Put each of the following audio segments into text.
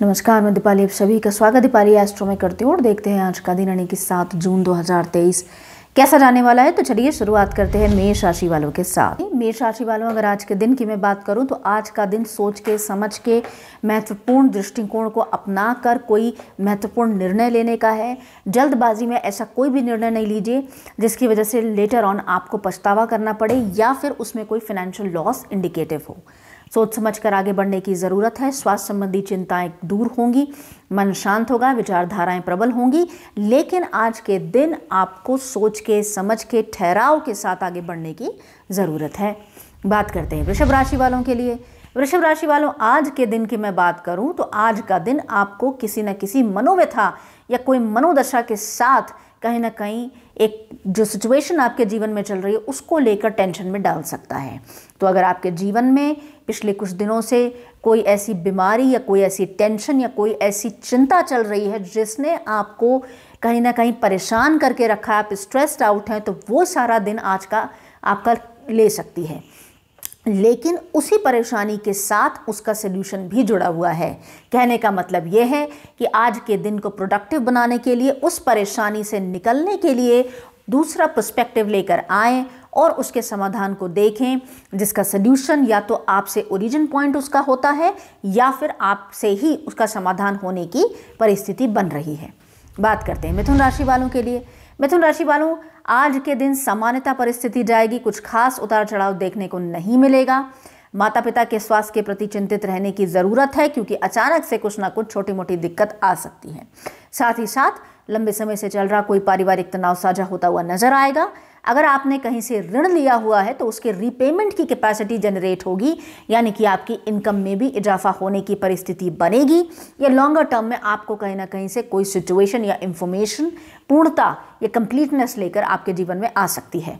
नमस्कार मैं दीपाली आप सभी का स्वागत दीपाली एस्ट्रो में करती हूँ और देखते हैं आज का दिन यानी कि सात जून 2023 कैसा जाने वाला है तो चलिए शुरुआत करते हैं मेष राशि वालों के साथ मेष राशि वालों अगर आज के दिन की मैं बात करूँ तो आज का दिन सोच के समझ के महत्वपूर्ण दृष्टिकोण को अपना कर कोई महत्वपूर्ण निर्णय लेने का है जल्दबाजी में ऐसा कोई भी निर्णय नहीं लीजिए जिसकी वजह से लेटर ऑन आपको पछतावा करना पड़े या फिर उसमें कोई फाइनेंशियल लॉस इंडिकेटिव हो सोच समझ कर आगे बढ़ने की ज़रूरत है स्वास्थ्य संबंधी चिंताएं दूर होंगी मन शांत होगा विचारधाराएं प्रबल होंगी लेकिन आज के दिन आपको सोच के समझ के ठहराव के साथ आगे बढ़ने की ज़रूरत है बात करते हैं वृषभ राशि वालों के लिए वृषभ राशि वालों आज के दिन की मैं बात करूं तो आज का दिन आपको किसी न किसी मनोव्यथा या कोई मनोदशा के साथ कहीं ना कहीं एक जो सिचुएशन आपके जीवन में चल रही है उसको लेकर टेंशन में डाल सकता है तो अगर आपके जीवन में पिछले कुछ दिनों से कोई ऐसी बीमारी या कोई ऐसी टेंशन या कोई ऐसी चिंता चल रही है जिसने आपको कहीं ना कहीं परेशान करके रखा है आप स्ट्रेस्ड आउट हैं तो वो सारा दिन आज का आपका ले सकती है लेकिन उसी परेशानी के साथ उसका सल्यूशन भी जुड़ा हुआ है कहने का मतलब यह है कि आज के दिन को प्रोडक्टिव बनाने के लिए उस परेशानी से निकलने के लिए दूसरा पर्सपेक्टिव लेकर आए और उसके समाधान को देखें जिसका सल्यूशन या तो आपसे ओरिजिन पॉइंट उसका होता है या फिर आपसे ही उसका समाधान होने की परिस्थिति बन रही है बात करते हैं मिथुन राशि वालों के लिए मिथुन राशि वालों आज के दिन सामान्यता परिस्थिति जाएगी कुछ खास उतार चढ़ाव देखने को नहीं मिलेगा माता पिता के स्वास्थ्य के प्रति चिंतित रहने की ज़रूरत है क्योंकि अचानक से कुछ ना कुछ छोटी मोटी दिक्कत आ सकती है साथ ही साथ लंबे समय से चल रहा कोई पारिवारिक तनाव साझा होता हुआ नजर आएगा अगर आपने कहीं से ऋण लिया हुआ है तो उसके रीपेमेंट की कैपेसिटी जनरेट होगी यानी कि आपकी इनकम में भी इजाफा होने की परिस्थिति बनेगी या लॉन्गर टर्म में आपको कहीं ना कहीं से कोई सिचुएशन या इंफॉर्मेशन पूर्णता या कंप्लीटनेस लेकर आपके जीवन में आ सकती है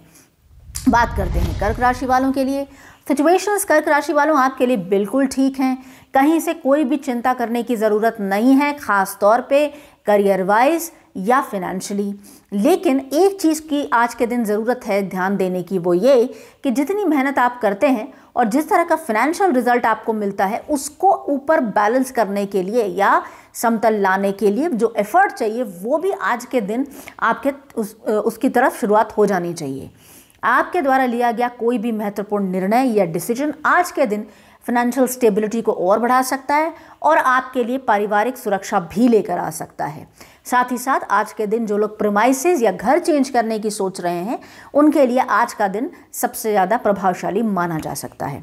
बात करते हैं कर्क राशि वालों के लिए सिचुएशंस कर्क राशि वालों आपके लिए बिल्कुल ठीक हैं कहीं से कोई भी चिंता करने की ज़रूरत नहीं है ख़ास तौर पे करियर वाइज या फिनेंशली लेकिन एक चीज़ की आज के दिन ज़रूरत है ध्यान देने की वो ये कि जितनी मेहनत आप करते हैं और जिस तरह का फाइनेंशियल रिजल्ट आपको मिलता है उसको ऊपर बैलेंस करने के लिए या समतल लाने के लिए जो एफर्ट चाहिए वो भी आज के दिन आपके उस उसकी तरफ शुरुआत हो जानी चाहिए आपके द्वारा लिया गया कोई भी महत्वपूर्ण निर्णय या डिसीजन आज के दिन फाइनेंशियल स्टेबिलिटी को और बढ़ा सकता है और आपके लिए पारिवारिक सुरक्षा भी लेकर आ सकता है साथ ही साथ आज के दिन जो लोग प्रमाइसिस या घर चेंज करने की सोच रहे हैं उनके लिए आज का दिन सबसे ज़्यादा प्रभावशाली माना जा सकता है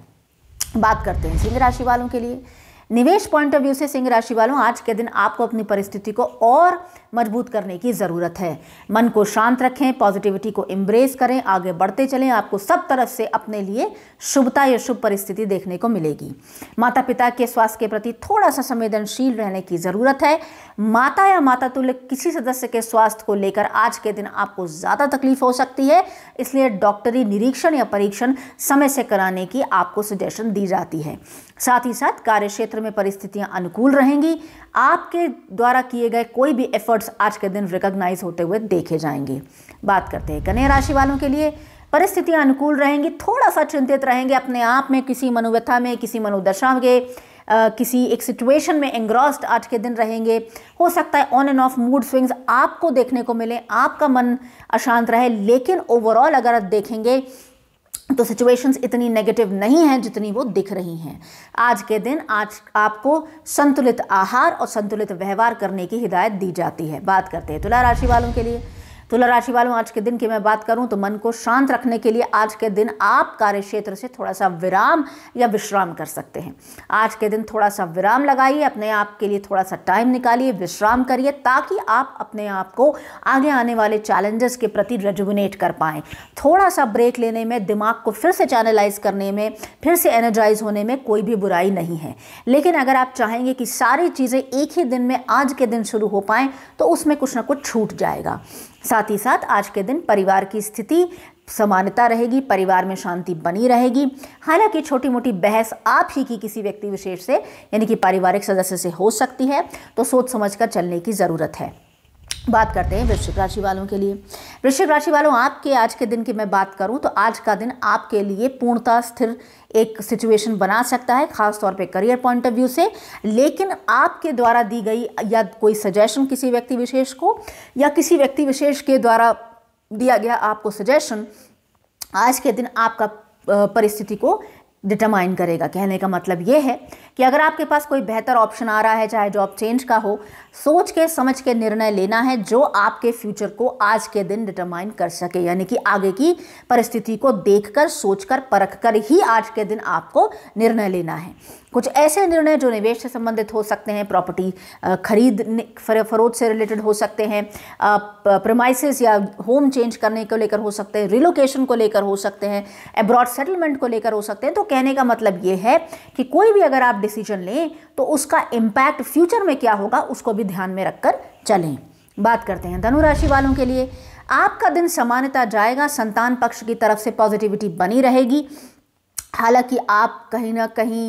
बात करते हैं सिंह राशि वालों के लिए निवेश पॉइंट ऑफ व्यू से सिंह राशि वालों आज के दिन आपको अपनी परिस्थिति को और मजबूत करने की ज़रूरत है मन को शांत रखें पॉजिटिविटी को एम्ब्रेस करें आगे बढ़ते चलें आपको सब तरफ से अपने लिए शुभता या शुभ परिस्थिति देखने को मिलेगी माता पिता के स्वास्थ्य के प्रति थोड़ा सा संवेदनशील रहने की ज़रूरत है माता या माता तुल्य किसी सदस्य के स्वास्थ्य को लेकर आज के दिन आपको ज़्यादा तकलीफ हो सकती है इसलिए डॉक्टरी निरीक्षण या परीक्षण समय से कराने की आपको सजेशन दी जाती है साथ ही साथ कार्य क्षेत्र क्षेत्र में परिस्थितियां अनुकूल रहेंगी आपके द्वारा किए गए कोई भी एफर्ट्स आज के दिन रिकॉग्नाइज होते हुए देखे जाएंगे बात करते हैं कन्या राशि वालों के लिए परिस्थितियां अनुकूल रहेंगी थोड़ा सा चिंतित रहेंगे अपने आप में किसी मनोव्यथा में किसी मनोदशा के Uh, किसी एक सिचुएशन में एंग्रॉस्ड आज के दिन रहेंगे हो सकता है on and off mood swings आपको देखने को मिले आपका मन अशांत रहे लेकिन ओवरऑल अगर आप देखेंगे तो सिचुएशंस इतनी नेगेटिव नहीं हैं जितनी वो दिख रही हैं आज के दिन आज आपको संतुलित आहार और संतुलित व्यवहार करने की हिदायत दी जाती है बात करते हैं तुला राशि वालों के लिए तुला तो राशि वालों आज के दिन की मैं बात करूं तो मन को शांत रखने के लिए आज के दिन आप कार्य क्षेत्र से थोड़ा सा विराम या विश्राम कर सकते हैं आज के दिन थोड़ा सा विराम लगाइए अपने आप के लिए थोड़ा सा टाइम निकालिए विश्राम करिए ताकि आप अपने आप को आगे आने वाले चैलेंजेस के प्रति रेजुबिनेट कर पाएँ थोड़ा सा ब्रेक लेने में दिमाग को फिर से चैनलाइज करने में फिर से एनर्जाइज होने में कोई भी बुराई नहीं है लेकिन अगर आप चाहेंगे कि सारी चीज़ें एक ही दिन में आज के दिन शुरू हो पाएँ तो उसमें कुछ ना कुछ छूट जाएगा साथ ही साथ आज के दिन परिवार की स्थिति समानता रहेगी परिवार में शांति बनी रहेगी हालांकि छोटी मोटी बहस आप ही की किसी व्यक्ति विशेष से यानी कि पारिवारिक सदस्य से हो सकती है तो सोच समझकर चलने की ज़रूरत है बात करते हैं वृश्चिक राशि वालों के लिए वृश्चिक राशि वालों आपके आज के दिन की मैं बात करूं तो आज का दिन आपके लिए पूर्णतः स्थिर एक सिचुएशन बना सकता है खास तौर पे करियर पॉइंट ऑफ व्यू से लेकिन आपके द्वारा दी गई या कोई सजेशन किसी व्यक्ति विशेष को या किसी व्यक्ति विशेष के द्वारा दिया गया आपको सजेशन आज के दिन आपका परिस्थिति को डिटरमाइन करेगा कहने का मतलब ये है कि अगर आपके पास कोई बेहतर ऑप्शन आ रहा है चाहे जॉब चेंज का हो सोच के समझ के निर्णय लेना है जो आपके फ्यूचर को आज के दिन डिटरमाइन कर सके यानी कि आगे की परिस्थिति को देखकर सोचकर परखकर ही आज के दिन आपको निर्णय लेना है कुछ ऐसे निर्णय जो निवेश से संबंधित हो सकते हैं प्रॉपर्टी खरीद फरोज से रिलेटेड हो सकते हैं प्रमाइसिस या होम चेंज करने को लेकर हो सकते हैं रिलोकेशन को लेकर हो सकते हैं अब्रॉड सेटलमेंट को लेकर हो सकते हैं तो कहने का मतलब ये है कि कोई भी अगर आप डिसीजन लें तो उसका इम्पैक्ट फ्यूचर में क्या होगा उसको भी भी ध्यान में रखकर चलें बात करते हैं धनु राशि वालों के लिए आपका दिन सामान्यता जाएगा संतान पक्ष की तरफ से पॉजिटिविटी बनी रहेगी हालांकि आप कहीं ना कहीं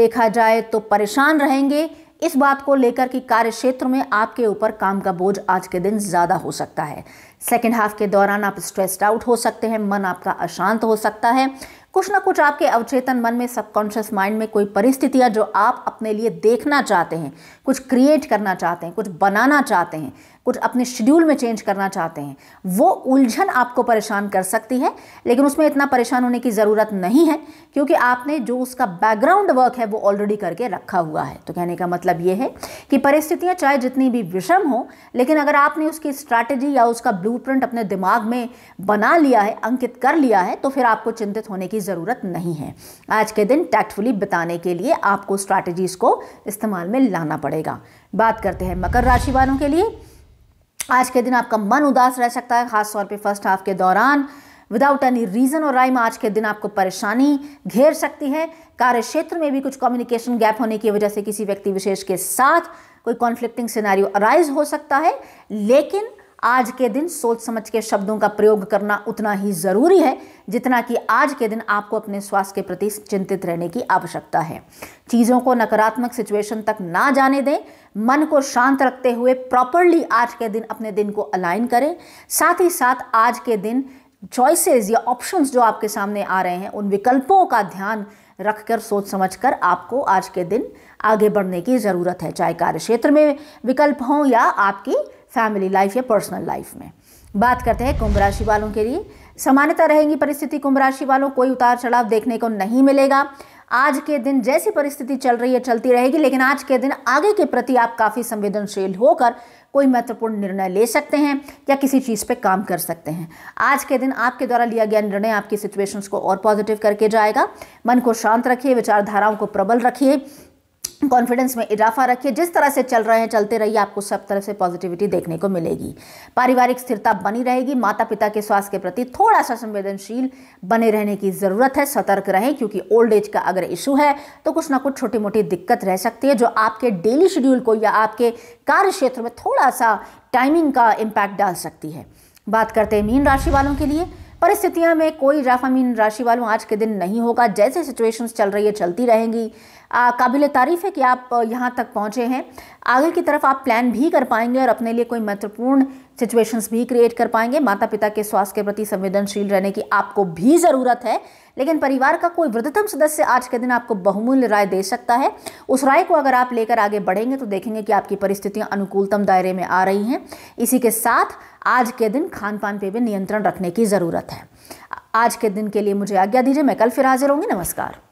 देखा जाए तो परेशान रहेंगे इस बात को लेकर कि कार्य क्षेत्र में आपके ऊपर काम का बोझ आज के दिन ज़्यादा हो सकता है सेकेंड हाफ के दौरान आप स्ट्रेस्ड आउट हो सकते हैं मन आपका अशांत हो सकता है कुछ ना कुछ आपके अवचेतन मन में सबकॉन्शियस माइंड में कोई परिस्थितियाँ जो आप अपने लिए देखना चाहते हैं कुछ क्रिएट करना चाहते हैं कुछ बनाना चाहते हैं कुछ अपने शेड्यूल में चेंज करना चाहते हैं वो उलझन आपको परेशान कर सकती है लेकिन उसमें इतना परेशान होने की ज़रूरत नहीं है क्योंकि आपने जो उसका बैकग्राउंड वर्क है वो ऑलरेडी करके रखा हुआ है तो कहने का मतलब ये है कि परिस्थितियाँ चाहे जितनी भी विषम हो लेकिन अगर आपने उसकी स्ट्रैटेजी या उसका ब्लू अपने दिमाग में बना लिया है अंकित कर लिया है तो फिर आपको चिंतित होने की ज़रूरत नहीं है आज के दिन टैक्टफुली बिताने के लिए आपको स्ट्रैटेजीज़ को इस्तेमाल में लाना पड़ेगा बात करते हैं मकर राशि वालों के लिए आज के दिन आपका मन उदास रह सकता है खासतौर पर फर्स्ट हाफ के दौरान विदाउट एनी रीज़न और राइम आज के दिन आपको परेशानी घेर सकती है कार्य क्षेत्र में भी कुछ कम्युनिकेशन गैप होने की वजह से किसी व्यक्ति विशेष के साथ कोई कॉन्फ्लिक्टिंग सिनारियो अराइज हो सकता है लेकिन आज के दिन सोच समझ के शब्दों का प्रयोग करना उतना ही ज़रूरी है जितना कि आज के दिन आपको अपने स्वास्थ्य के प्रति चिंतित रहने की आवश्यकता है चीज़ों को नकारात्मक सिचुएशन तक ना जाने दें मन को शांत रखते हुए प्रॉपरली आज के दिन अपने दिन को अलाइन करें साथ ही साथ आज के दिन चॉइसेस या ऑप्शंस जो आपके सामने आ रहे हैं उन विकल्पों का ध्यान रखकर सोच समझकर आपको आज के दिन आगे बढ़ने की ज़रूरत है चाहे कार्य क्षेत्र में विकल्प हों या आपकी फैमिली लाइफ या पर्सनल लाइफ में बात करते हैं कुंभ राशि वालों के लिए सामान्यता रहेगी परिस्थिति कुंभ राशि वालों कोई उतार चढ़ाव देखने को नहीं मिलेगा आज के दिन जैसी परिस्थिति चल रही है चलती रहेगी लेकिन आज के दिन आगे के प्रति आप काफ़ी संवेदनशील होकर कोई महत्वपूर्ण निर्णय ले सकते हैं या किसी चीज़ पे काम कर सकते हैं आज के दिन आपके द्वारा लिया गया निर्णय आपकी सिचुएशंस को और पॉजिटिव करके जाएगा मन को शांत रखिए विचारधाराओं को प्रबल रखिए कॉन्फिडेंस में इजाफा रखिए जिस तरह से चल रहे हैं चलते रहिए आपको सब तरह से पॉजिटिविटी देखने को मिलेगी पारिवारिक स्थिरता बनी रहेगी माता पिता के स्वास्थ्य के प्रति थोड़ा सा संवेदनशील बने रहने की ज़रूरत है सतर्क रहें क्योंकि ओल्ड एज का अगर इशू है तो कुछ ना कुछ छोटी मोटी दिक्कत रह सकती है जो आपके डेली शेड्यूल को या आपके कार्य क्षेत्र में थोड़ा सा टाइमिंग का इम्पैक्ट डाल सकती है बात करते हैं मीन राशि वालों के लिए परिस्थितियां में कोई इजाफा मीन राशि वालों आज के दिन नहीं होगा जैसे सिचुएशंस चल रही है चलती रहेंगी काबिल तारीफ़ है कि आप यहाँ तक पहुँचे हैं आगे की तरफ आप प्लान भी कर पाएंगे और अपने लिए कोई महत्वपूर्ण सिचुएशंस भी क्रिएट कर पाएंगे माता पिता के स्वास्थ्य के प्रति संवेदनशील रहने की आपको भी ज़रूरत है लेकिन परिवार का कोई वृद्धतम सदस्य आज के दिन आपको बहुमूल्य राय दे सकता है उस राय को अगर आप लेकर आगे बढ़ेंगे तो देखेंगे कि आपकी परिस्थितियाँ अनुकूलतम दायरे में आ रही हैं इसी के साथ आज के दिन खान पान पर भी नियंत्रण रखने की ज़रूरत है आज के दिन के लिए मुझे आज्ञा दीजिए मैं कल फिर हाजिर होंगी नमस्कार